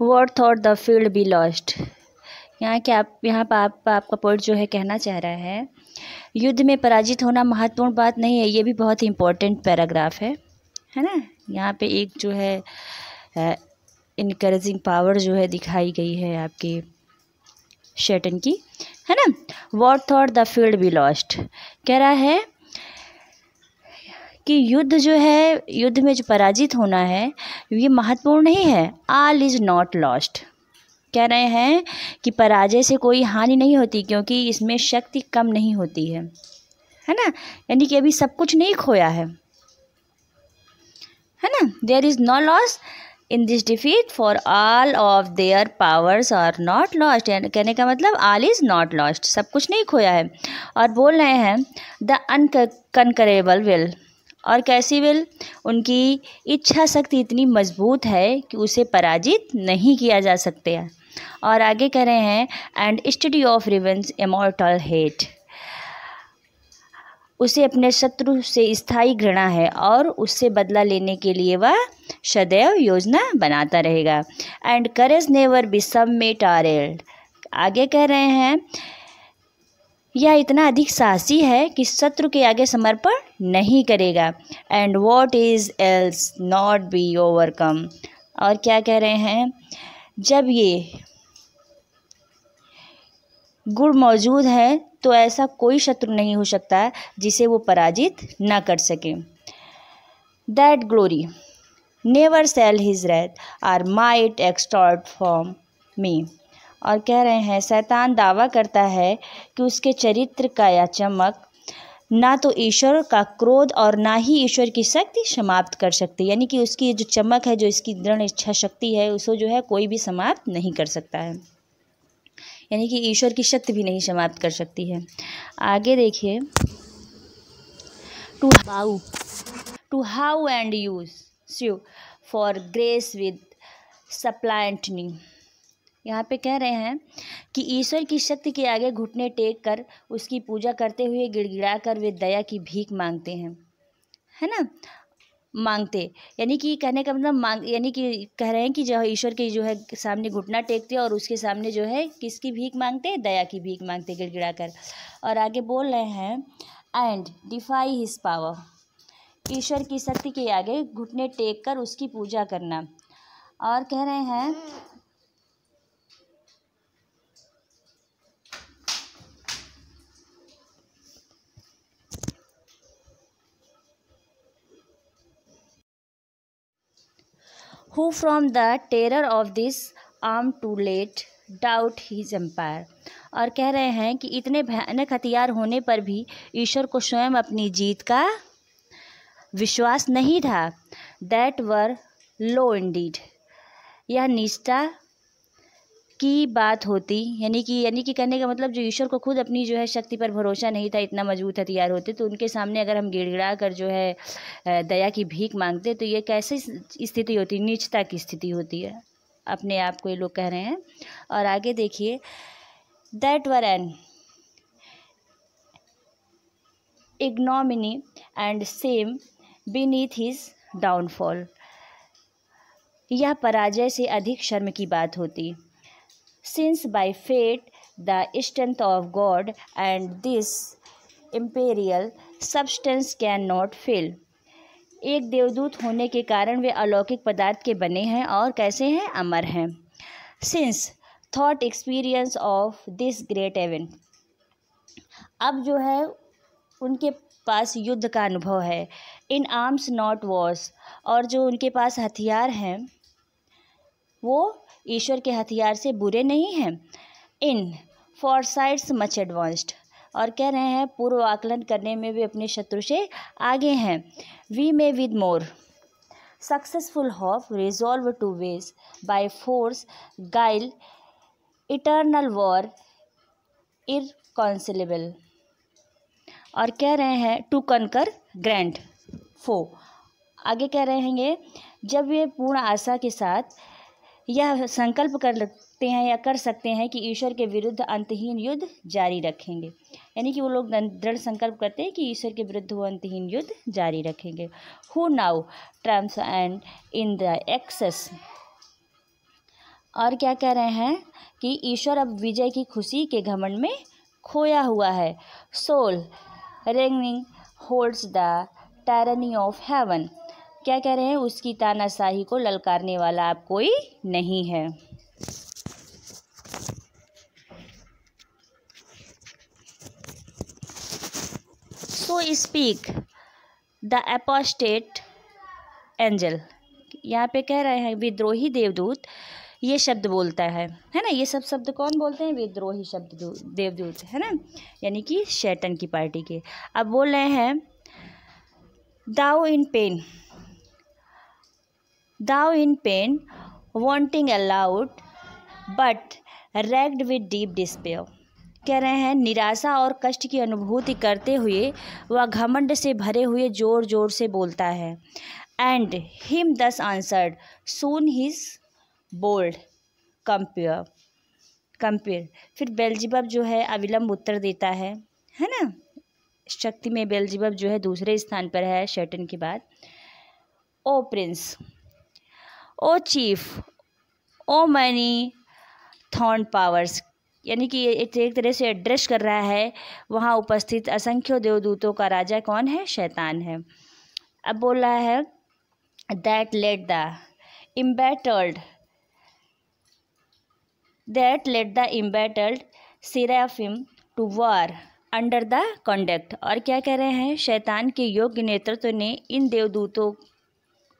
Word though the field be lost यहाँ के आप यहाँ पर आप, आपका पॉइंट जो है कहना चाह रहा है युद्ध में पराजित होना महत्वपूर्ण बात नहीं है ये भी बहुत ही इम्पोर्टेंट पैराग्राफ है है ना यहाँ पे एक जो है इनक्रेजिंग पावर जो है दिखाई गई है आपकी शेटन की है ना what though the field be lost कह रहा है कि युद्ध जो है युद्ध में जो पराजित होना है ये महत्वपूर्ण नहीं है आल इज़ नॉट लॉस्ट कह रहे हैं कि पराजय से कोई हानि नहीं होती क्योंकि इसमें शक्ति कम नहीं होती है है ना यानी कि अभी सब कुछ नहीं खोया है है ना there is no loss in this defeat for all of their powers are not lost कहने का मतलब ऑल इज़ नॉट लॉस्ट सब कुछ नहीं खोया है और बोल रहे हैं द अनकनकरेबल विल और कैसीविल उनकी इच्छा शक्ति इतनी मजबूत है कि उसे पराजित नहीं किया जा सकते और आगे कह रहे हैं and study of revenge immortal hate उसे अपने शत्रु से स्थायी घृणा है और उससे बदला लेने के लिए वह सदैव योजना बनाता रहेगा and courage never be sub or आगे कह रहे हैं यह इतना अधिक साहसी है कि शत्रु के आगे समर्पण नहीं करेगा and what is else not be overcome और क्या कह रहे हैं जब ये गुण मौजूद है तो ऐसा कोई शत्रु नहीं हो सकता जिसे वो पराजित ना कर सके that glory never shall his wrath or might extort from me और कह रहे हैं शैतान दावा करता है कि उसके चरित्र का या चमक ना तो ईश्वर का क्रोध और ना ही ईश्वर की शक्ति समाप्त कर सकती यानी कि उसकी जो चमक है जो इसकी दृढ़ इच्छा शक्ति है उसको जो है कोई भी समाप्त नहीं कर सकता है यानी कि ईश्वर की शक्ति भी नहीं समाप्त कर सकती है आगे देखिए to how to how and use for grace with suppliant knee यहाँ पे कह रहे हैं कि ईश्वर की शक्ति के आगे घुटने टेक कर उसकी पूजा करते हुए गिड़गिड़ा कर वे दया की भीख मांगते हैं है ना मांगते यानी कि कहने का मतलब मांग यानी कि कह रहे हैं कि जो ईश्वर के जो है सामने घुटना टेकते और उसके सामने जो है किसकी भीख मांगते दया की भीख मांगते गिड़गिड़ा कर और आगे बोल रहे हैं एंड डिफाई हिज पावर ईश्वर की शक्ति के आगे घुटने टेक कर उसकी पूजा करना और कह रहे हैं who from the terror of this arm too late doubt his empire और कह रहे हैं कि इतने भयानक हथियार होने पर भी ईश्वर को स्वयं अपनी जीत का विश्वास नहीं था दैट वर लो इंडीड यह निष्ठा की बात होती यानी कि यानी कि कहने का मतलब जो ईश्वर को खुद अपनी जो है शक्ति पर भरोसा नहीं था इतना मजबूत हथियार होते तो उनके सामने अगर हम गिड़गिड़ा कर जो है दया की भीख मांगते तो ये कैसी स्थिति होती नीचता की स्थिति होती है अपने आप को ये लोग कह रहे हैं और आगे देखिए that were an ignominy and shame beneath his downfall यह पराजय से अधिक शर्म की बात होती since by fate the strength of God and this imperial substance cannot fail. एक देवदूत होने के कारण वे अलौकिक पदार्थ के बने हैं और कैसे हैं अमर हैं since thought experience of this great event अब जो है उनके पास युद्ध का अनुभव है इन आर्म्स नॉट वॉर्स और जो उनके पास हथियार हैं वो ईश्वर के हथियार से बुरे नहीं हैं in foresight much advanced और कह रहे हैं पूर्व आकलन करने में भी अपने शत्रु से आगे हैं we may with more successful hope resolve to wage by force guile eternal war irreconcilable और कह रहे हैं टू कनकर ग्रैंड फो आगे कह रहे हैं जब ये पूर्ण आशा के साथ यह संकल्प कर लेते हैं या कर सकते हैं कि ईश्वर के विरुद्ध अंतहीन युद्ध जारी रखेंगे यानी कि वो लोग दृढ़ संकल्प करते हैं कि ईश्वर के विरुद्ध वो अंतहीन युद्ध जारी रखेंगे who now triumphs and in the excess और क्या कह रहे हैं कि ईश्वर अब विजय की खुशी के घमंड में खोया हुआ है sole reigning holds the tyranny of heaven क्या कह रहे हैं उसकी तानाशाही को ललकारने वाला आप कोई नहीं है so speak the apostate angel यहाँ पे कह रहे हैं विद्रोही देवदूत ये शब्द बोलता है है ना ये सब शब्द कौन बोलते हैं विद्रोही शब्द देवदूत है ना यानी कि शैटन की पार्टी के अब बोल रहे हैं thou in pain thou in pain, wanting aloud, but racked with deep despair. कह रहे हैं निराशा और कष्ट की अनुभूति करते हुए वह घमंड से भरे हुए जोर जोर से बोलता है and him thus answered soon his bold compeer compeer फिर बेलजिबब जो है अविलंब उत्तर देता है है ना शक्ति में बेलजिबब जो है दूसरे स्थान पर है शर्टन के बाद O prince O chief O many throned powers यानी कि ये एक तरह से एड्रेस कर रहा है वहाँ उपस्थित असंख्य देवदूतों का राजा कौन है शैतान है अब बोल रहा है that led the embattled that led the embattled seraphim to war under the conduct और क्या कह रहे हैं शैतान के योग्य नेतृत्व ने इन देवदूतों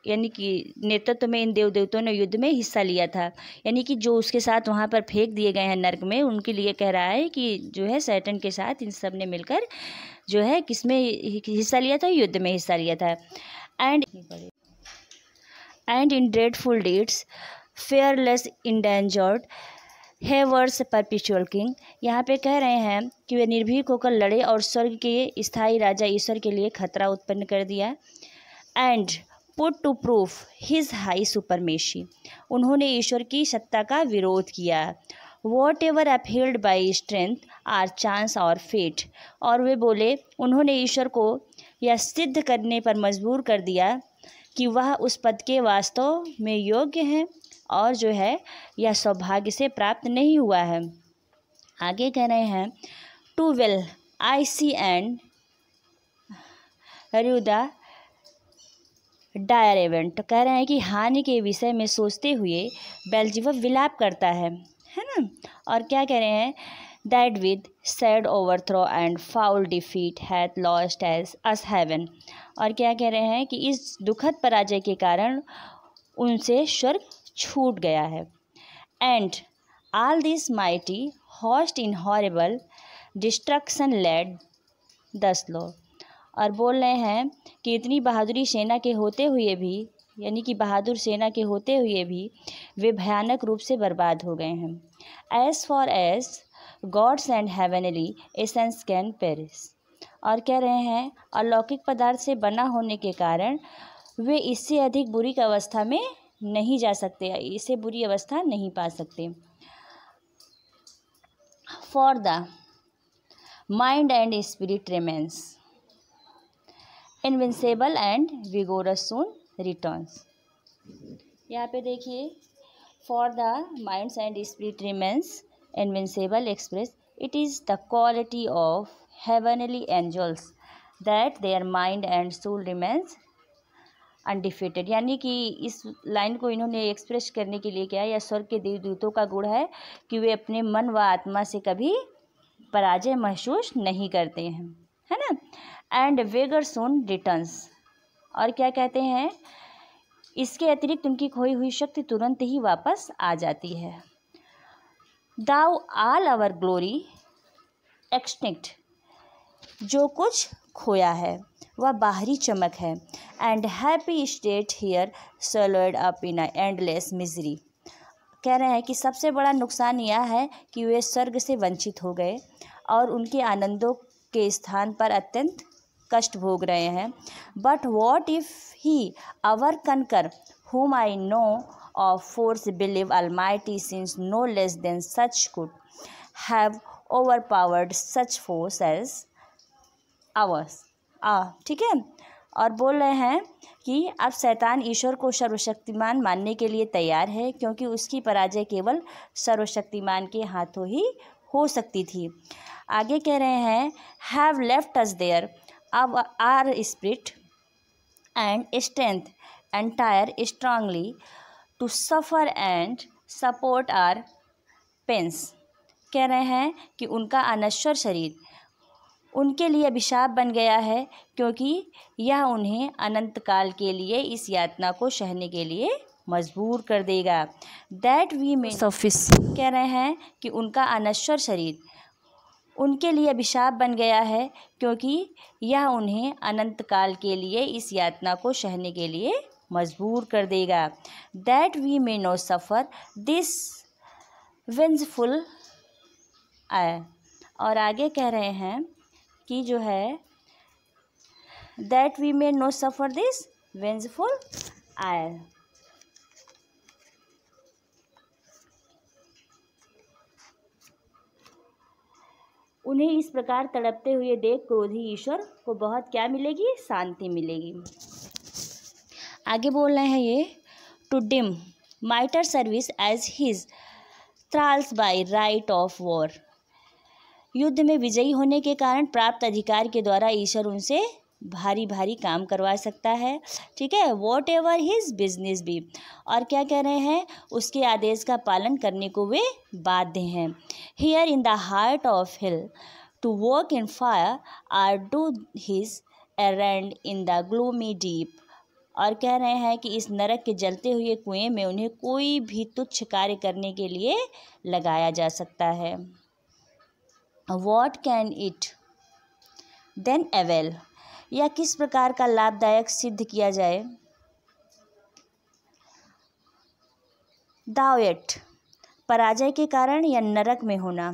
यानी कि नेतृत्व में इन देव देवताओं ने युद्ध में हिस्सा लिया था यानी कि जो उसके साथ वहाँ पर फेंक दिए गए हैं नर्क में उनके लिए कह रहा है कि जो है सैटन के साथ इन सब ने मिलकर जो है किसमें हिस्सा लिया था युद्ध में हिस्सा लिया था and and in dreadful deeds fearless endangered heaven's perpetual king यहाँ पे कह रहे हैं कि वे निर्भीक होकर लड़े और स्वर्ग के स्थायी राजा ईश्वर के लिए खतरा उत्पन्न कर दिया and put to proof his high supremacy उन्होंने ईश्वर की सत्ता का विरोध किया whatever upheld by strength or chance और फेट और वे बोले उन्होंने ईश्वर को यह सिद्ध करने पर मजबूर कर दिया कि वह उस पद के वास्तव में योग्य हैं और जो है यह सौभाग्य से प्राप्त नहीं हुआ है आगे कह रहे हैं too well I see and rue the dire event कह रहे हैं कि हानि के विषय में सोचते हुए बेलजीवा विलाप करता है है ना और क्या कह रहे हैं that with sad overthrow and foul defeat hath lost as us heaven और क्या कह रहे हैं कि इस दुखद पराजय के कारण उनसे स्वर्ग छूट गया है and all this mighty host in horrible destruction laid thus low और बोल रहे हैं कि इतनी बहादुरी सेना के होते हुए भी यानी कि बहादुर सेना के होते हुए भी वे भयानक रूप से बर्बाद हो गए हैं as for as gods and heavenly essence can perish और कह रहे हैं अलौकिक पदार्थ से बना होने के कारण वे इससे अधिक बुरी अवस्था में नहीं जा सकते इससे बुरी अवस्था नहीं पा सकते for the mind and spirit remains invincible and vigorous soon returns यहाँ पे देखिए for the minds and spirit remains invincible express it is the quality of heavenly angels that their mind and soul remains undefeated यानी कि इस line को इन्होंने express करने के लिए क्या है या स्वर्ग के देवदूतों का गुण है कि वे अपने मन व आत्मा से कभी पराजय महसूस नहीं करते हैं है ना एंड वेगर सोन रिटर्न्स और क्या कहते हैं इसके अतिरिक्त उनकी खोई हुई शक्ति तुरंत ही वापस आ जाती है though all our glory extinct जो कुछ खोया है वह बाहरी चमक है and happy state here swallowed up in endless misery कह रहे हैं कि सबसे बड़ा नुकसान यह है कि वे स्वर्ग से वंचित हो गए और उनके आनंदों के स्थान पर अत्यंत कष्ट भोग रहे हैं but what if he our con our conqueror whom I force believe all believe Almighty no less than such could have overpowered such force as ours uh ठीक है और बोल रहे हैं कि अब शैतान ईश्वर को सर्वशक्तिमान मानने के लिए तैयार है क्योंकि उसकी पराजय केवल सर्वशक्तिमान के हाथों ही हो सकती थी आगे कह रहे हैं हैव लेफ्ट अस देयर अब our spirit and strength entire strongly to suffer and support our pains कह रहे हैं कि उनका अनश्वर शरीर उनके लिए अभिशाप बन गया है क्योंकि यह उन्हें अनंत काल के लिए इस यातना को सहने के लिए मजबूर कर देगा दैट वी मे सफिस कह रहे हैं कि उनका अनश्वर शरीर उनके लिए अभिशाप बन गया है क्योंकि यह उन्हें अनंत काल के लिए इस यातना को सहने के लिए मजबूर कर देगा that we may no suffer this vengeful ire और आगे कह रहे हैं कि जो है that we may no suffer this vengeful ire उन्हें इस प्रकार तड़पते हुए देख क्रोधी ईश्वर को बहुत क्या मिलेगी शांति मिलेगी आगे बोल रहे हैं ये do him mightier service as his thralls by right of war युद्ध में विजयी होने के कारण प्राप्त अधिकार के द्वारा ईश्वर उनसे भारी भारी काम करवा सकता है ठीक है वॉट एवर हिज बिजनेस भी और क्या कह रहे हैं उसके आदेश का पालन करने को वे बाध्य हैं here in the heart of hell to work in fire or do his errand in the gloomy deep और कह रहे हैं कि इस नरक के जलते हुए कुएं में उन्हें कोई भी तुच्छ कार्य करने के लिए लगाया जा सकता है what can it then avail या किस प्रकार का लाभदायक सिद्ध किया जाए दावेट पराजय के कारण या नरक में होना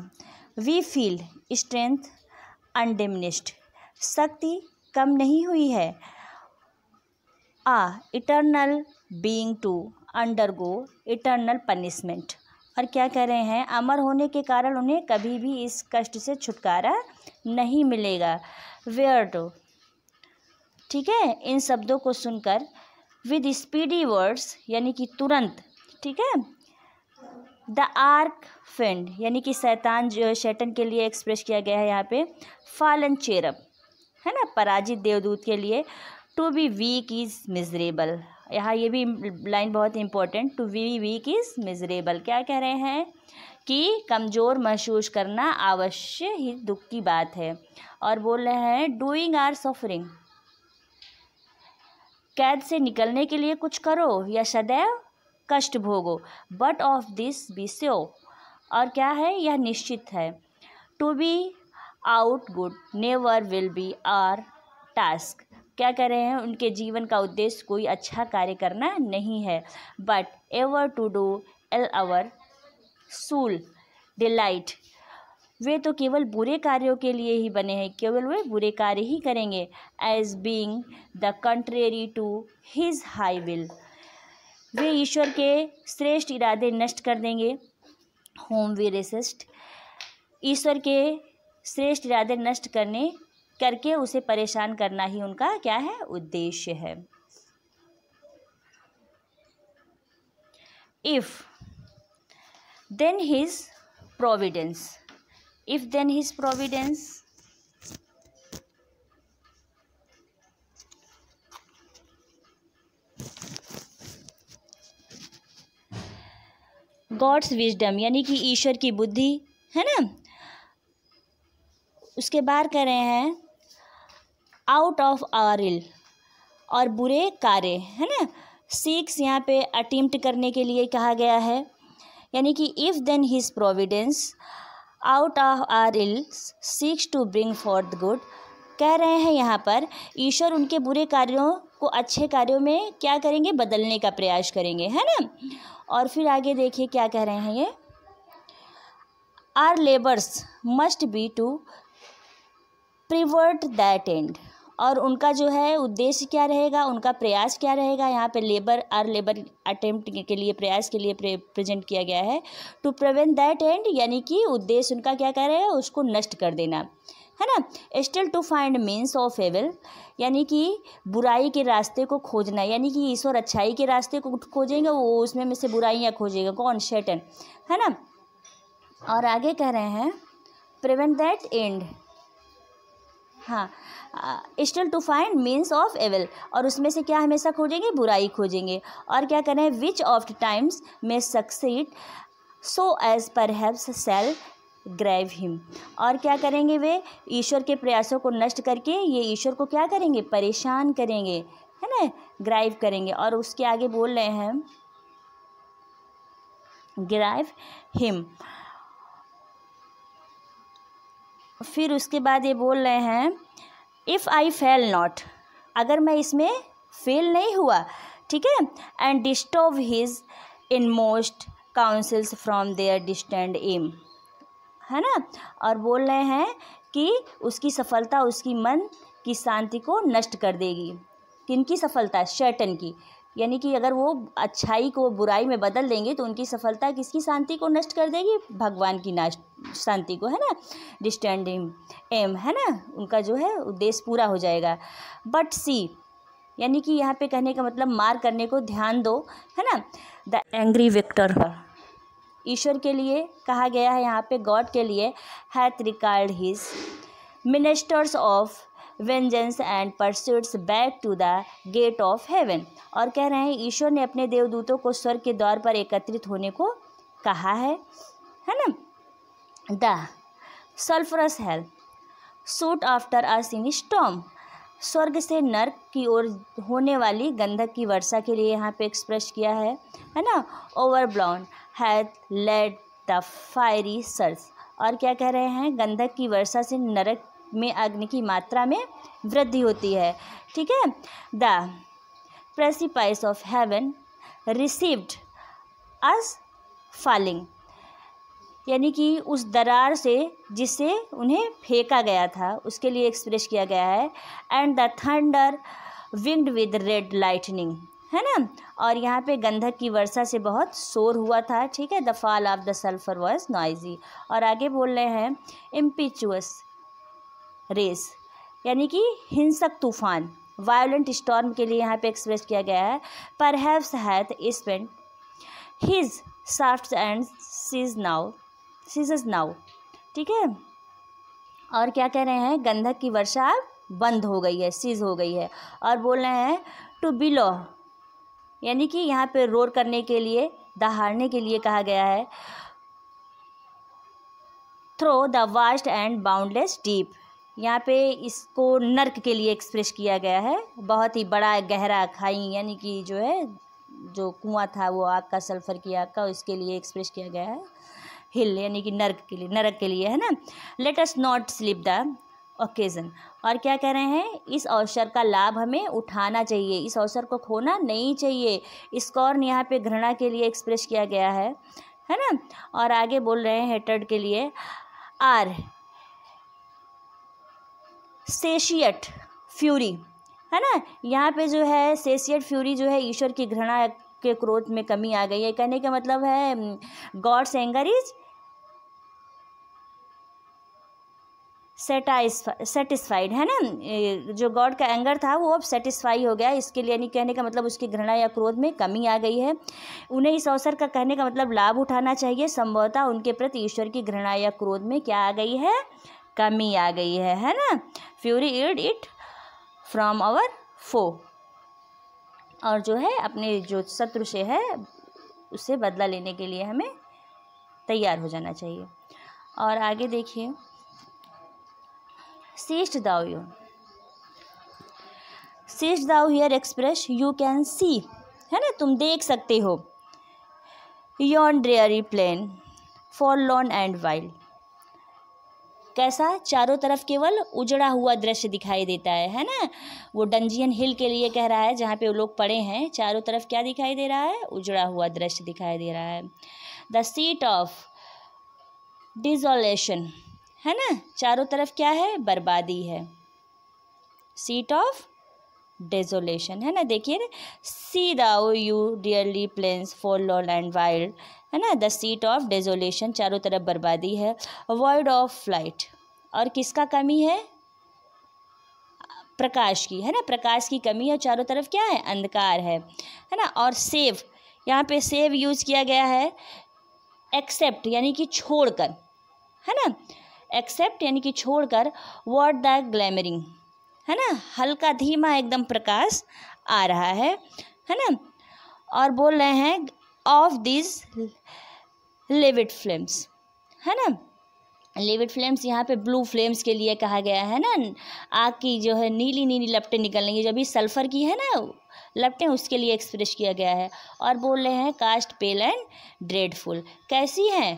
वी फील स्ट्रेंथ अनडिमिनिस्ड शक्ति कम नहीं हुई है uh eternal being to undergo eternal punishment और क्या कह रहे हैं अमर होने के कारण उन्हें कभी भी इस कष्ट से छुटकारा नहीं मिलेगा वेयर टू ठीक है इन शब्दों को सुनकर विद स्पीडी वर्ड्स यानी कि तुरंत ठीक है द आर्क फेंड यानी कि शैतान जो शैटन के लिए एक्सप्रेस किया गया है यहाँ पे फालन चेरब है ना पराजित देवदूत के लिए to be weak is miserable यहाँ ये भी लाइन बहुत important to be weak is miserable क्या कह रहे हैं कि कमज़ोर महसूस करना अवश्य ही दुख की बात है और बोल रहे हैं डूइंग आर सफरिंग कैद से निकलने के लिए कुछ करो या सदैव कष्ट भोगो but of this be sure और क्या है यह निश्चित है to be aught good never will be our task क्या कह रहे हैं उनके जीवन का उद्देश्य कोई अच्छा कार्य करना नहीं है but ever to do ill our sole delight वे तो केवल बुरे कार्यों के लिए ही बने हैं केवल वे बुरे कार्य ही करेंगे as being the contrary to his high will वे ईश्वर के श्रेष्ठ इरादे नष्ट कर देंगे होम वी रेसिस्ट ईश्वर के श्रेष्ठ इरादे नष्ट करने करके उसे परेशान करना ही उनका क्या है उद्देश्य है if then his providence if then his providence God's wisdom यानी कि ईश्वर की बुद्धि है ना उसके बाहर कह रहे हैं आउट ऑफ आरिल और बुरे कार्य है ना सिक्स यहाँ पे अटेम्प्ट करने के लिए कहा गया है यानी कि if then his providence out of our ills seeks to bring forth good कह रहे हैं यहाँ पर ईश्वर उनके बुरे कार्यों को अच्छे कार्यों में क्या करेंगे बदलने का प्रयास करेंगे है ना और फिर आगे देखिए क्या कह रहे हैं ये our labours must be to pervert that end और उनका जो है उद्देश्य क्या रहेगा उनका प्रयास क्या रहेगा यहाँ पे लेबर आर लेबर अटेम्प्ट के लिए प्रयास के लिए प्रेजेंट किया गया है टू प्रिवेंट दैट एंड यानी कि उद्देश्य उनका क्या कह रहे हैं उसको नष्ट कर देना है ना still to find means of evil यानी कि बुराई के रास्ते को खोजना यानी कि ईश्वर अच्छाई के रास्ते को खोजेंगे वो उसमें में से बुराइयाँ खोजेगा कौन शैटन है ना और आगे कह रहे हैं प्रिवेंट दैट एंड हाँ still to find means of evil और उसमें से क्या हमेशा खोजेंगे बुराई खोजेंगे और क्या करें which of times may succeed so as perhaps shall grieve him और क्या करेंगे वे ईश्वर के प्रयासों को नष्ट करके ये ईश्वर को क्या करेंगे परेशान करेंगे है ना ग्राइव करेंगे और उसके आगे बोल रहे हैं ग्राइव हिम फिर उसके बाद ये बोल रहे हैं इफ़ आई फेल नॉट अगर मैं इसमें फेल नहीं हुआ ठीक है and disturb his inmost counsels from their destined aim है ना और बोल रहे हैं कि उसकी सफलता उसकी मन की शांति को नष्ट कर देगी किन की सफलता शैटन की यानी कि अगर वो अच्छाई को बुराई में बदल देंगे तो उनकी सफलता किसकी शांति को नष्ट कर देगी भगवान की नष्ट शांति को है ना डिस्टैंडिंग एम है ना उनका जो है उद्देश्य पूरा हो जाएगा बट सी यानी कि यहाँ पे कहने का मतलब मार करने को ध्यान दो है ना द एंग्री विक्टर ईश्वर के लिए कहा गया है यहाँ पे गॉड के लिए hath recalled his ministers of vengeance and pursuits back to the gate of heaven और कह रहे हैं ईश्वर ने अपने देवदूतों को स्वर्ग के द्वार पर एकत्रित होने को कहा है है ना the sulphurous hail shot after uh in storm स्वर्ग से नर्क की ओर होने वाली गंधक की वर्षा के लिए यहाँ पे एक्सप्रेस किया है है ना overblown hath laid the fiery surge और क्या कह रहे हैं गंधक की वर्षा से नरक में अग्नि की मात्रा में वृद्धि होती है ठीक है the precipice of heaven received us falling यानी कि उस दरार से जिसे उन्हें फेंका गया था उसके लिए एक्सप्रेस किया गया है and the thunder winged with red lightning है ना और यहाँ पे गंधक की वर्षा से बहुत शोर हुआ था ठीक है the fall of the sulphur was noisy और आगे बोल रहे हैं इम्पिचुअस रेस यानी कि हिंसक तूफान वायोलेंट स्टॉर्म के लिए यहाँ पे एक्सप्रेस किया गया है perhaps hath spent his shaft and cease now is now ठीक है और क्या कह रहे हैं गंधक की वर्षा बंद हो गई है सीज हो गई है और बोल रहे हैं टू बिलो यानी कि यहाँ पे रोर करने के लिए दहाड़ने के लिए कहा गया है through the vast and boundless deep यहाँ पे इसको नर्क के लिए एक्सप्रेस किया गया है बहुत ही बड़ा गहरा खाई यानी कि जो है जो कुआं था वो आग का सल्फर की आग का उसके लिए एक्सप्रेस किया गया है हिल यानी कि नर्क के लिए नरक के लिए है ना let us not slip the occasion और क्या कह रहे हैं इस अवसर का लाभ हमें उठाना चाहिए इस अवसर को खोना नहीं चाहिए स्कॉर्न यहाँ पे घृणा के लिए एक्सप्रेस किया गया है है ना और आगे बोल रहे हैं हेटर्ड के लिए आर सेशियट फ्यूरी है ना यहाँ पे जो है सेशियट फ्यूरी जो है ईश्वर की घृणा के क्रोध में कमी आ गई है कहने का मतलब है hmm, God's anger is satisfied है ना जो गॉड का एंगर था वो अब सेटिस्फाई हो गया इसके लिए यानी कहने का मतलब उसकी घृणा या क्रोध में कमी आ गई है उन्हें इस अवसर का कहने का मतलब लाभ उठाना चाहिए संभवतः उनके प्रति ईश्वर की घृणा या क्रोध में क्या आ गई है कमी आ गई है है ना fury yield it from our foe और जो है अपने जो शत्रु से है उसे बदला लेने के लिए हमें तैयार हो जाना चाहिए और आगे देखिए seest thou you seest thou here express you can see है ना तुम देख सकते हो yon dreary plain forlorn and wild कैसा चारों तरफ केवल उजड़ा हुआ दृश्य दिखाई देता है है ना वो डंजियन हिल के लिए कह रहा है जहाँ पे वो लोग पड़े हैं चारों तरफ क्या दिखाई दे रहा है उजड़ा हुआ दृश्य दिखाई दे रहा है द सीट ऑफ डिजोलेशन है ना चारों तरफ क्या है बर्बादी है सीट ऑफ डेजोलेशन है ना देखिए see thou you dearly plains forlorn and wild है ना द सीट ऑफ डेजोलेशन चारों तरफ बर्बादी है वर्ड ऑफ फ्लाइट और किसका कमी है प्रकाश की है ना प्रकाश की कमी और चारों तरफ क्या है अंधकार है है ना और सेव यहाँ पे सेव यूज किया गया है एक्सेप्ट यानी कि छोड़कर है ना एक्सेप्ट यानी कि छोड़कर वॉट द ग्लैमरिंग है ना हल्का धीमा एकदम प्रकाश आ रहा है है ना और बोल रहे हैं ऑफ दिस लेविड फ्लेम्स है ना लेविड फ्लेम्स यहाँ पे ब्लू फ्लेम्स के लिए कहा गया है ना आग की जो है नीली नीली लपटें निकलेंगी जब भी जो सल्फर की है ना लपटें उसके लिए एक्सप्रेस किया गया है और बोल रहे हैं कास्ट पेल एंड ड्रेडफुल कैसी हैं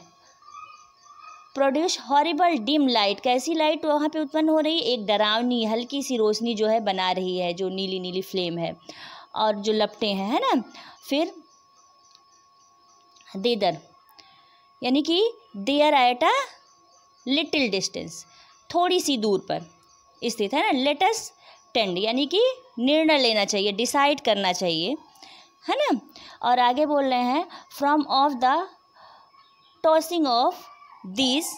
प्रोड्यूस हॉरिबल डिम लाइट कैसी लाइट वहाँ पे उत्पन्न हो रही है एक डरावनी हल्की सी रोशनी जो है बना रही है जो नीली नीली फ्लेम है और जो लपटें हैं है ना फिर देदर यानी कि there at a little distance थोड़ी सी दूर पर स्थित है ना लेटस टेंड यानी कि निर्णय लेना चाहिए डिसाइड करना चाहिए है ना और आगे बोल रहे हैं from off the tossing of this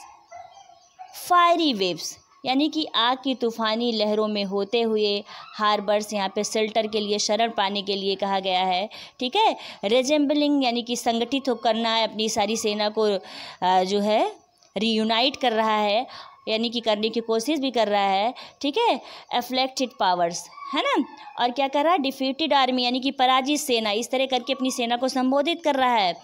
fiery waves यानी कि आग की तूफ़ानी लहरों में होते हुए हार्बर्स यहाँ पे शेल्टर के लिए शरण पाने के लिए कहा गया है ठीक है रेजेंबलिंग यानी कि संगठित हो करना है अपनी सारी सेना को जो है रीयूनाइट कर रहा है यानी कि करने की कोशिश भी कर रहा है ठीक है एफ्लेक्टेड पावर्स है ना और क्या कर रहा है डिफ्यूटेड आर्मी यानी कि पराजित सेना इस तरह करके अपनी सेना को संबोधित कर रहा है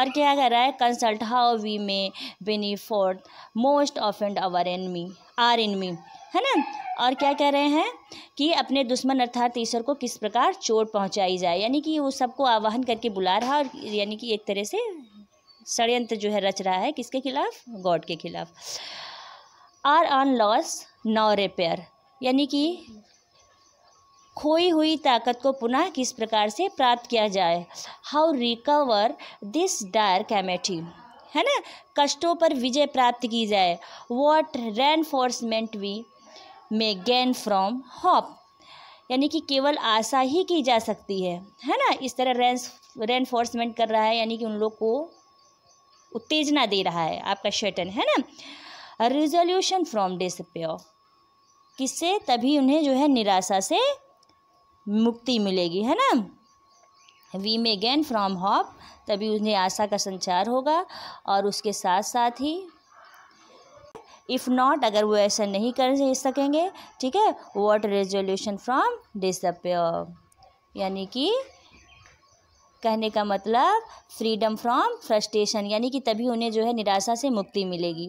और क्या कर रहा है consult how we may henceforth most offend our enemy our enemy है ना और क्या कह रहे हैं कि अपने दुश्मन अर्थात ईश्वर को किस प्रकार चोट पहुंचाई जाए यानी कि वो सबको आवाहन करके बुला रहा है और यानी कि एक तरह से षडयंत्र जो है रच रहा है किसके खिलाफ गॉड के खिलाफ our own loss now repair यानी कि खोई हुई ताकत को पुनः किस प्रकार से प्राप्त किया जाए how recover this dire calamity है ना कष्टों पर विजय प्राप्त की जाए what reinforcement we may gain from hope यानी कि केवल आशा ही की जा सकती है है ना इस तरह रेंस रेनफोर्समेंट कर रहा है यानी कि उन लोग को उत्तेजना दे रहा है आपका शर्टन है ना रिजोल्यूशन फ्रॉम डिसपेयर किससे तभी उन्हें जो है निराशा से मुक्ति मिलेगी है ना we may gain from hope तभी उन्हें आशा का संचार होगा और उसके साथ साथ ही इफ़ नॉट अगर वो ऐसा नहीं कर सकेंगे ठीक है वॉट रेजोल्यूशन फ्रॉम डिसअपेयर यानी कि कहने का मतलब फ्रीडम फ्रॉम फ्रस्ट्रेशन यानी कि तभी उन्हें जो है निराशा से मुक्ति मिलेगी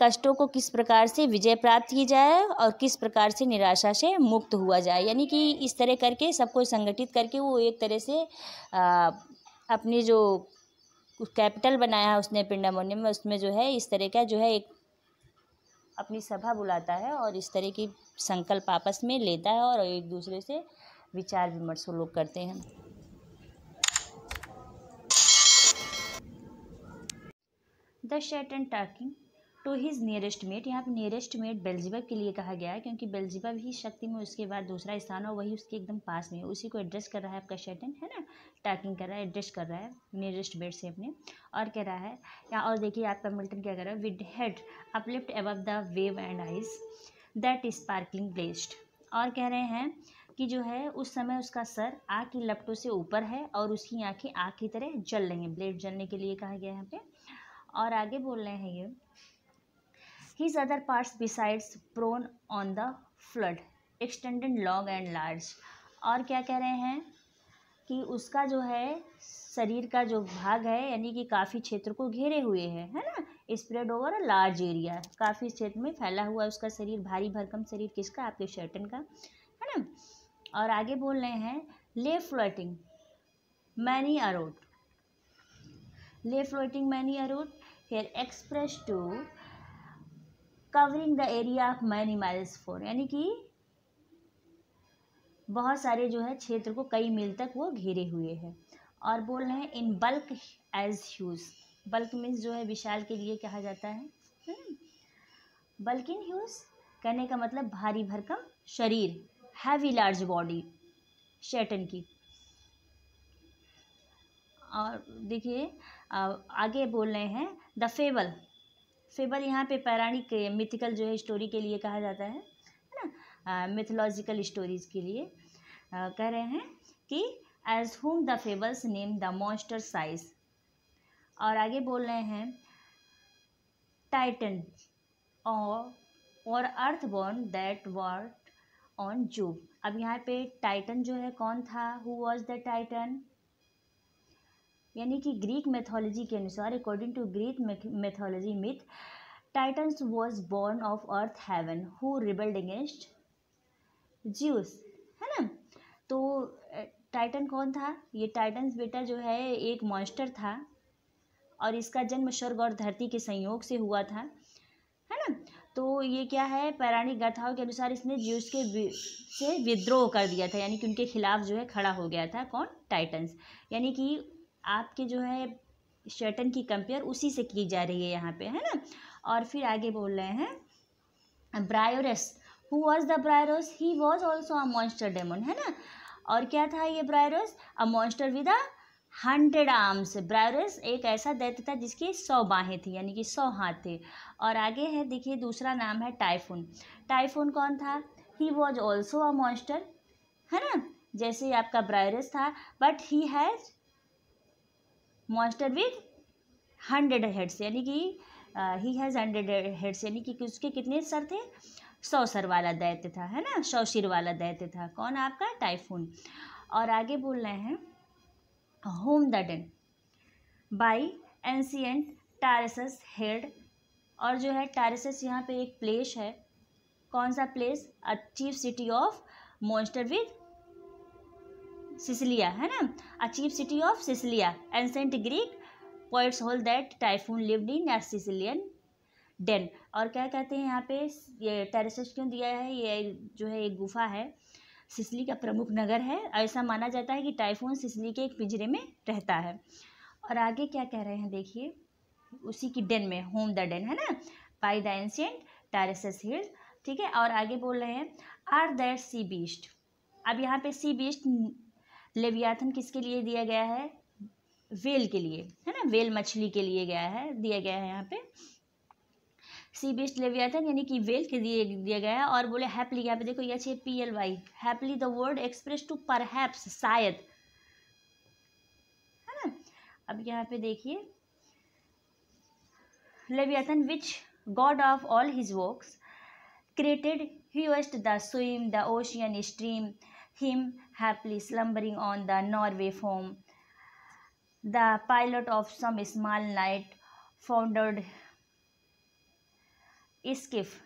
कष्टों को किस प्रकार से विजय प्राप्त की जाए और किस प्रकार से निराशा से मुक्त हुआ जाए यानी कि इस तरह करके सबको संगठित करके वो एक तरह से आ, जो कैपिटल बनाया है उसने पिंडामोनियम में उसमें जो है इस तरह का जो है एक अपनी सभा बुलाता है और इस तरह की संकल्प आपस में लेता है और एक दूसरे से विचार विमर्श लोग करते हैं the shirt and talking to his nearest mate यहाँ पे नियरेस्ट मेट बेल्जिबब के लिए कहा गया है क्योंकि बेल्जिबब ही शक्ति में उसके बाद दूसरा स्थान और वही उसके एकदम पास में उसी को एड्रेस कर रहा है आपका शैटन है ना टैकिंग कर रहा है एड्रेस कर रहा है नियरेस्ट मेट से अपने और कह रहा है या और देखिए आपका मिल्टन क्या कर रहा है with head uplift above the wave and eyes that sparkling blazed और कह रहे हैं कि जो है उस समय उसका सर आग की लपटों से ऊपर है और उसकी आँखें आग की तरह जल रही हैं ब्लेड जलने के लिए कहा गया है यहाँ पे और आगे बोल रहे हैं ये His other parts besides prone on the flood extended long and large और क्या कह रहे हैं कि उसका जो है शरीर का जो भाग है यानी कि काफ़ी क्षेत्र को घेरे हुए है है ना spread over a large area काफ़ी क्षेत्र में फैला हुआ उसका शरीर भारी भरकम शरीर किसका आपके शर्टन का है ना और आगे बोल रहे हैं ले floating many a rood lay floating many a rood here express to covering the area of many miles for यानी कि बहुत सारे जो है क्षेत्र को कई मील तक वो घेरे हुए हैं और बोल रहे हैं in bulk as huge bulk means जो है विशाल के लिए कहा जाता है बल्क इन ह्यूज कहने का मतलब भारी भरकम शरीर हैवी लार्ज बॉडी शैटन की और देखिए आगे बोल रहे हैं द फेबल फेबल यहाँ पे पौराणिक मिथिकल जो है स्टोरी के लिए कहा जाता है है ना मिथोलॉजिकल स्टोरीज के लिए uh, कह रहे हैं कि as whom the fables name the monster size और आगे बोल रहे हैं टाइटन और और अर्थबॉर्न दैट वर्ट ऑन जूब अब यहाँ पे टाइटन जो है कौन था हु वॉज द टाइटन यानी कि ग्रीक मैथोलॉजी के अनुसार according to Greek mythology myth Titans was born of earth heaven who rebelled against Zeus है ना तो टाइटन कौन था ये टाइटन्स बेटा जो है एक मॉन्स्टर था और इसका जन्म स्वर्ग और धरती के संयोग से हुआ था है ना तो ये क्या है पौराणिक गाथाओं के अनुसार इसने ज्यूस के से विद्रोह कर दिया था यानी कि उनके खिलाफ जो है खड़ा हो गया था कौन टाइटन्स यानी कि आपके जो है शर्टन की कंपेयर उसी से की जा रही है यहाँ पे है ना और फिर आगे बोल रहे हैं Briareos who was the Briareos he was also a monster demon है ना और क्या था ये Briareos a monster with a hundred arms Briareos एक ऐसा दैत्य था जिसकी सौ बाहें थी यानी कि सौ हाथ थे और आगे है देखिए दूसरा नाम है टाइफून टाइफून कौन था he was also a monster है ना जैसे आपका ब्रायरस था but he has monster with hundred heads यानी कि ही हैज़ हंड्रेड हेड्स यानी कि उसके कितने सर थे सौ सर वाला दैत्य था है ना सौ सिर वाला दैत्य था कौन आपका टाइफून और आगे बोल रहे हैं whom the den by ancient Tarsus held और जो है टारेसस यहाँ पे एक प्लेस है कौन सा place a chief city of monster with Cilicia है ना a chief city of Cilicia ancient Greek greek poets that that typhoon in in den और क्या कहते हैं यहाँ पे ये टेरेसिस क्यों दिया है ये जो है एक गुफा है सिसली का प्रमुख नगर है ऐसा माना जाता है कि टाइफून सिसली के एक पिंजरे में रहता है और आगे क्या कह रहे हैं देखिए उसी की डेन में होम द डेन है ना by the ancient Tarsus hill ठीक है और आगे बोल रहे हैं आर दैट सी बीस्ट अब यहाँ पे सी बीस्ट लेवियाथन किसके लिए दिया गया है वेल के लिए है ना वेल मछली के लिए गया है दिया गया है यहाँ पे सी बेस्ट लेवियाथन यानी कि वेल के लिए दिया गया है और बोले हैप्पली यहाँ पे देखो ये अच्छे P L Y happily the word express to पर शायद है ना अब यहाँ पे देखिए Leviathan which God of all his works created hugest the swim the ocean stream him happily slumbering on the Norway foam. The pilot of some small night foundered skiff,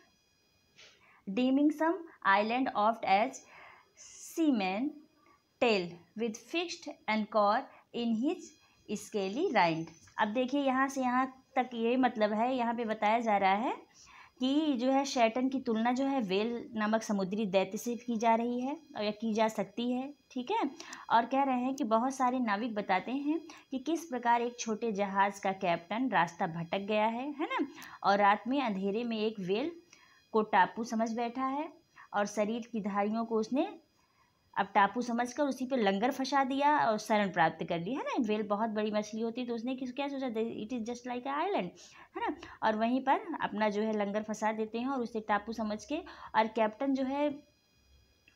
deeming some island oft as seaman tail with fixed anchor in his scaly rind. अब देखिए यहाँ से यहाँ तक ये मतलब है यहाँ पे बताया जा रहा है कि जो है शैटन की तुलना जो है वेल नामक समुद्री दैत्य से की जा रही है और या की जा सकती है ठीक है और कह रहे हैं कि बहुत सारे नाविक बताते हैं कि किस प्रकार एक छोटे जहाज़ का कैप्टन रास्ता भटक गया है है ना और रात में अंधेरे में एक वेल को टापू समझ बैठा है और शरीर की धारियों को उसने अब टापू समझकर उसी पे लंगर फंसा दिया और शरण प्राप्त कर ली है ना वेल बहुत बड़ी मछली होती है तो उसने किस क्या सोचा it is just like island है ना और वहीं पर अपना जो है लंगर फंसा देते हैं और उसे टापू समझ के और कैप्टन जो है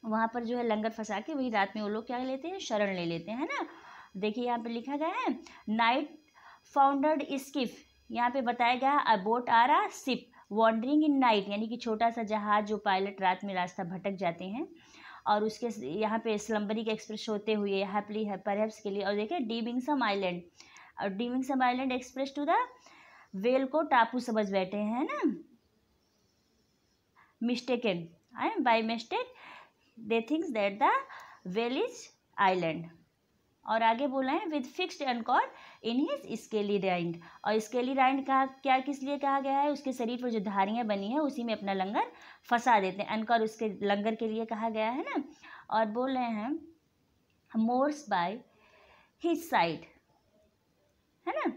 वहाँ पर जो है लंगर फंसा के वही रात में वो लोग क्या लेते हैं शरण ले लेते हैं है ना देखिए यहाँ पे लिखा गया है नाइट फाउंडर्ड स्किफ यहाँ पे बताया गया अ बोट आ रहा सिप वॉन्डरिंग इन नाइट यानी कि छोटा सा जहाज जो पायलट रात में रास्ता भटक जाते हैं और उसके यहाँ पे के एक्सप्रेस होते हुए हैप्पली परहैप्स के लिए और देखिए डीबिंगसम आइलैंड और deeming some island express to the whale को टापू समझ बैठे हैं ना mistaken by mistake they thinks that the whale is island और आगे बोला है with fixed anchored in his scaly rind और स्केली राइंड क्या किस लिए कहा गया है उसके शरीर पर जो धारियाँ बनी है उसी में अपना लंगर फंसा देते हैं एनकॉर उसके लंगर के लिए कहा गया है ना और बोल रहे हैं मोर्स बाय हिज साइड है ना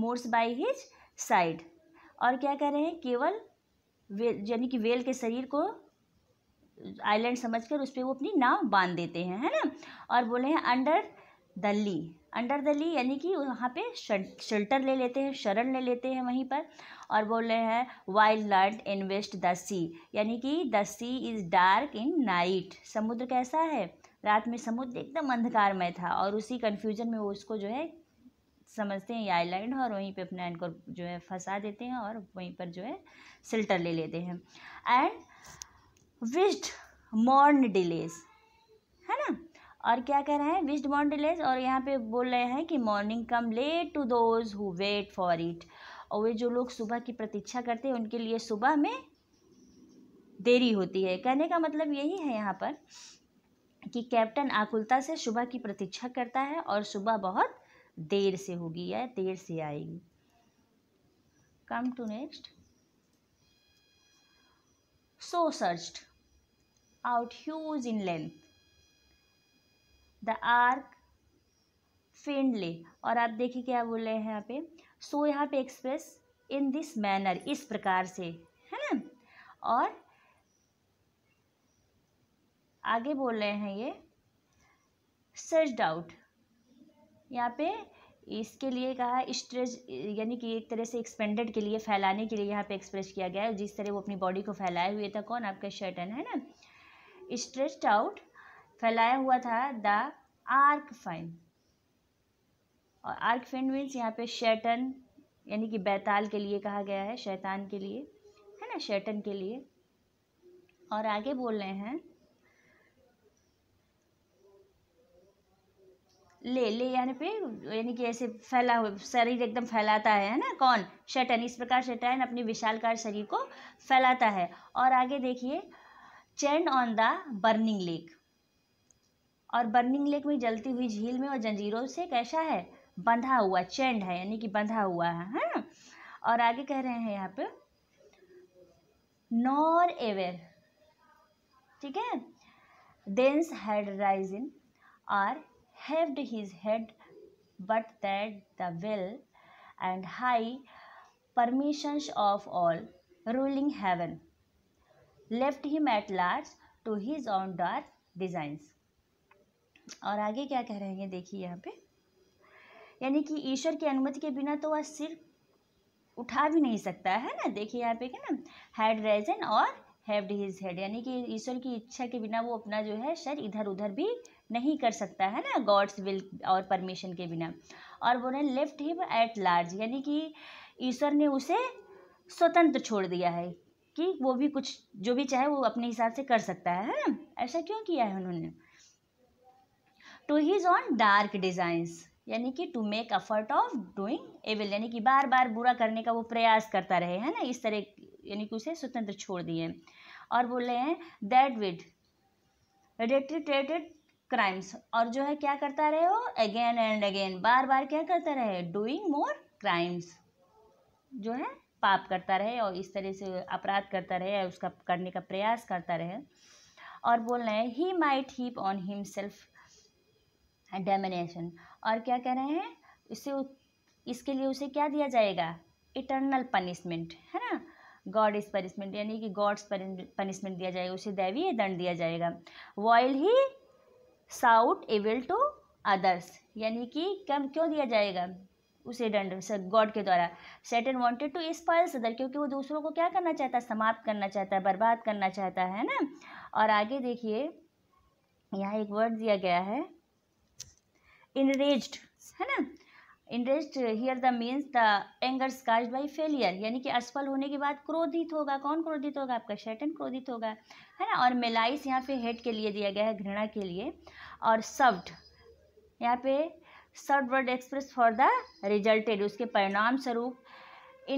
मोर्स बाय हिज साइड और क्या कह रहे हैं केवल यानी कि वेल के शरीर को आइलैंड समझकर उस पर वो अपनी नाव बांध देते हैं है ना और बोले हैं अंडर दल्ली अंडर दल्ली यानी कि वहाँ पे शेल्टर ले लेते हैं शरण ले लेते हैं वहीं पर और बोल रहे हैं wild land invest the sea यानी कि the sea is dark in night समुद्र कैसा है रात में समुद्र एकदम अंधकारमय था और उसी कन्फ्यूजन में वो उसको जो है समझते हैं आइलैंड और वहीं पे अपने एंड जो है फंसा देते हैं और वहीं पर जो है सिल्टर ले लेते हैं एंड विस्ड मॉर्न डिलेज है ना और क्या कह रहे हैं विस्ड बॉन्ड डिलेज और यहाँ पे बोल रहे हैं कि morning come late to those who wait for it और वे जो लोग सुबह की प्रतीक्षा करते हैं उनके लिए सुबह में देरी होती है कहने का मतलब यही है यहाँ पर कि कैप्टन आकुलता से सुबह की प्रतीक्षा करता है और सुबह बहुत देर से होगी या देर से आएगी come to next so search out huge in length the arch fiend lay और आप देखिए क्या बोल रहे हैं यहाँ पे सो so, यहाँ पे एक्सप्रेस इन दिस मैनर इस प्रकार से है ना और आगे बोल रहे हैं ये सर्च आउट यहाँ पे इसके लिए कहा स्ट्रेच यानी कि एक तरह से एक्सपेंडेड के लिए फैलाने के लिए यहाँ पे एक्सप्रेस किया गया है जिस तरह वो अपनी बॉडी को फैलाए हुए था कौन आपका शर्टन है ना स्ट्रेच आउट फैलाया हुआ था द आर्क फाइन और आर्क फाइन मीन्स यहाँ पे शैटन यानी कि बैताल के लिए कहा गया है शैतान के लिए है ना शैटन के लिए और आगे बोल रहे हैं ले ले यानी पे यानी कि ऐसे फैला हुआ शरीर एकदम फैलाता है ना कौन शैटन इस प्रकार शैटन अपने विशालकार शरीर को फैलाता है और आगे देखिए chained on the burning lake और बर्निंग लेक में जलती हुई झील में और जंजीरों से कैसा है बंधा हुआ चैंड है यानी कि बंधा हुआ है हाँ और आगे कह रहे हैं यहाँ पे नॉर एवेर ठीक है देंस राइज इन और heaved his head but that the will and high permissions of all ruling heaven left him at large to his own dark designs और आगे क्या कह रहे हैं देखिए यहाँ पे यानी कि ईश्वर की अनुमति के बिना तो वह सिर उठा भी नहीं सकता है ना देखिए यहाँ पे क्या ना हेड रेजन और हैव्ड हिज हेड यानी कि ईश्वर की इच्छा के बिना वो अपना जो है सर इधर उधर भी नहीं कर सकता है ना गॉड्स विल और परमिशन के बिना और बोले लेफ्ट हिम एट लार्ज यानी कि ईश्वर ने उसे स्वतंत्र छोड़ दिया है कि वो भी कुछ जो भी चाहे वो अपने हिसाब से कर सकता है ना ऐसा क्यों किया है उन्होंने to his own dark designs यानी कि to make effort of doing evil यानी कि बार बार बुरा करने का वो प्रयास करता रहे है ना इस तरह यानी कि उसे स्वतंत्र छोड़ दिए और बोले हैं दैट विड रेट्रिटेटेड क्राइम्स और जो है क्या करता रहे हो अगेन एंड अगेन बार बार क्या करता रहे डूइंग मोर क्राइम्स जो है पाप करता रहे और इस तरह से अपराध करता रहे उसका करने का प्रयास करता रहे और बोल रहे हैं he might heap on himself damnation और क्या कह रहे हैं इसे इसके लिए उसे क्या दिया जाएगा इटर्नल पनिशमेंट है ना गॉड इज पनिशमेंट यानी कि गॉड्स पनिशमेंट दिया जाएगा उसे दैवीय दंड दिया जाएगा while he sought evil to others यानी कि कम क्यों दिया जाएगा उसे दंड गॉड के द्वारा set and wanted to spoil सदर क्योंकि वो दूसरों को क्या करना चाहता है समाप्त करना चाहता है बर्बाद करना चाहता है ना और आगे देखिए यहाँ एक वर्ड दिया गया है इनरेज्ड है ना interest here the means the anger caused by failure यानी कि असफल होने के बाद क्रोधित होगा कौन क्रोधित होगा आपका शैटन क्रोधित होगा है ना और मेलाइस यहाँ पे हेट के लिए दिया गया है घृणा के लिए और सब्ड यहाँ पे served word express for the resulted उसके परिणाम स्वरूप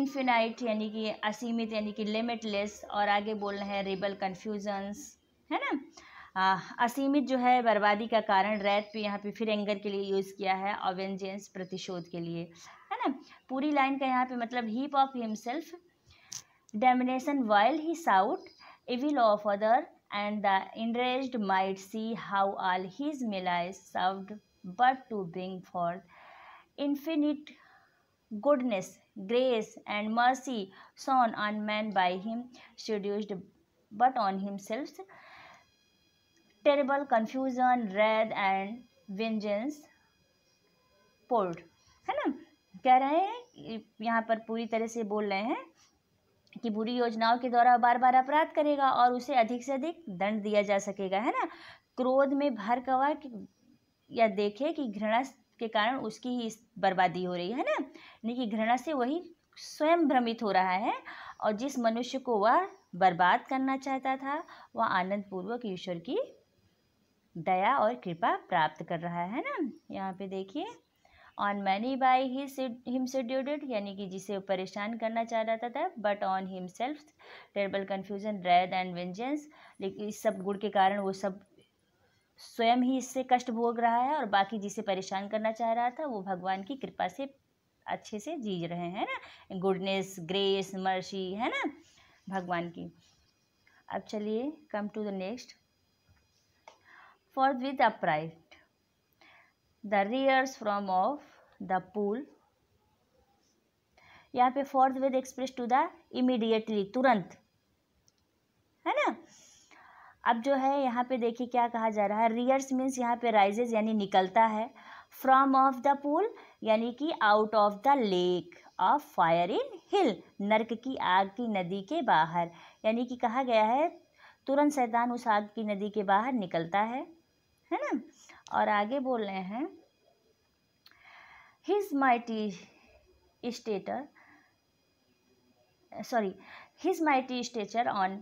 इन्फिनाइट यानी कि असीमित यानी कि लिमिटलेस और आगे बोलना है रिबल कन्फ्यूजन्स है ना असीमित जो है बर्बादी का कारण रैत पे यहाँ पे फिर एंगर के लिए यूज़ किया है ऑवेंजेंस प्रतिशोध के लिए है ना पूरी लाइन का यहाँ पे मतलब heap of himself damnation while he sought evil of other and the enraged might see how all his malice served but to bring forth infinite goodness grace and mercy shown on man by him seduced but on himself terrible confusion wrath and vengeance poured है ना कह रहे हैं यहाँ पर पूरी तरह से बोल रहे हैं कि बुरी योजनाओं के द्वारा बार बार अपराध करेगा और उसे अधिक से अधिक दंड दिया जा सकेगा है ना क्रोध में भर कवा या देखे कि घृणा के कारण उसकी ही बर्बादी हो रही है ना यानी कि घृणा से वही स्वयं भ्रमित हो रहा है और जिस मनुष्य को वह बर्बाद करना चाहता था वह आनंद पूर्वक ईश्वर की दया और कृपा प्राप्त कर रहा है ना यहाँ पे देखिए on many by he him seduced यानी कि जिसे परेशान करना चाह रहा था but on himself terrible confusion wrath and vengeance लेकिन इस सब गुड़ के कारण वो सब स्वयं ही इससे कष्ट भोग रहा है और बाकी जिसे परेशान करना चाह रहा था वो भगवान की कृपा से अच्छे से जीज रहे हैं ना गुडनेस ग्रेस मर्सी है ना भगवान की अब चलिए come to the next with upright. The rears from of the pool. यहाँ पे with express to the immediately तुरंत है ना अब जो है यहाँ पे देखिए क्या कहा जा रहा है रियर्स मीन्स यहाँ पे राइजेज यानी निकलता है फ्रॉम ऑफ द पूल यानी कि out of the lake of fire in hell नर्क की आग की नदी के बाहर यानी कि कहा गया है तुरंत सैतान उस आग की नदी के बाहर निकलता है है ना और आगे बोल रहे हैं his mighty stature sorry his mighty stature on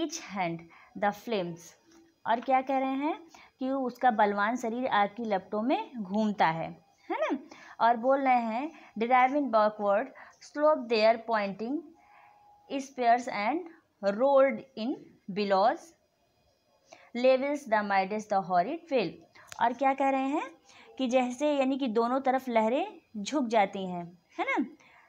each hand the flames और क्या कह रहे हैं कि उसका बलवान शरीर आग की लपटों में घूमता है है ना और बोल रहे हैं driving backward slope their pointing spires and rolled in billows levels the midst the horrid vale और क्या कह रहे हैं कि जैसे यानी कि दोनों तरफ लहरें झुक जाती हैं है ना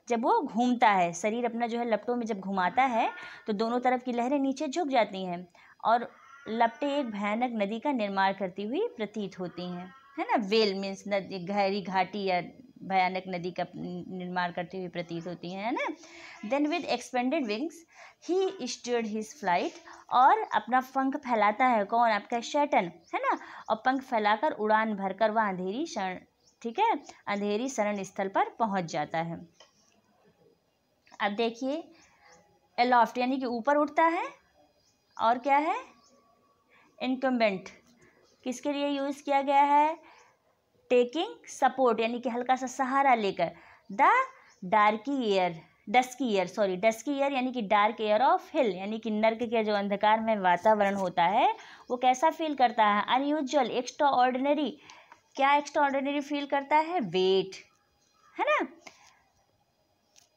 जब वो घूमता है शरीर अपना जो है लपटों में जब घुमाता है तो दोनों तरफ की लहरें नीचे झुक जाती हैं और लपटे एक भयानक नदी का निर्माण करती हुई प्रतीत होती हैं है ना वेल मीन्स नदी गहरी घाटी या भयानक नदी का निर्माण करती हुई प्रतीत होती है ना then with expanded wings he stood his flight और अपना पंख फैलाता है कौन आपका शैटन है ना और पंख फैलाकर उड़ान भरकर वह अंधेरी शरण ठीक है अंधेरी शरण स्थल पर पहुंच जाता है अब देखिए एलॉफ्ट यानी कि ऊपर उठता है और क्या है इनकम्बेंट किसके लिए यूज़ किया गया है टेकिंग सपोर्ट यानी कि हल्का सा सहारा लेकर the darky air dusky air sorry dusky air यानी कि डार्क एयर ऑफ हिल यानी कि नर्क के जो अंधकार में वातावरण होता है वो कैसा फील करता है अनयूजल एक्स्ट्रा ऑर्डिनरी क्या एक्स्ट्रा ऑर्डिनरी फील करता है वेट है ना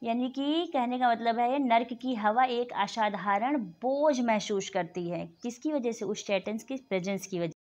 यानी कि कहने का मतलब है नर्क की हवा एक असाधारण बोझ महसूस करती है किसकी वजह से उस चैटन्स की प्रेजेंस की वजह